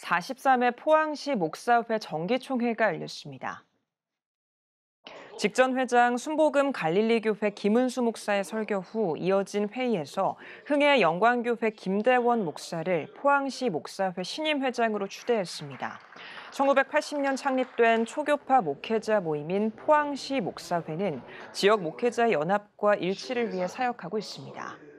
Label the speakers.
Speaker 1: 43회 포항시 목사회 정기총회가 열렸습니다. 직전 회장 순복음 갈릴리교회 김은수 목사의 설교 후 이어진 회의에서 흥해 영광교회 김대원 목사를 포항시 목사회 신임 회장으로 추대했습니다. 1980년 창립된 초교파 목회자 모임인 포항시 목사회는 지역 목회자 연합과 일치를 위해 사역하고 있습니다.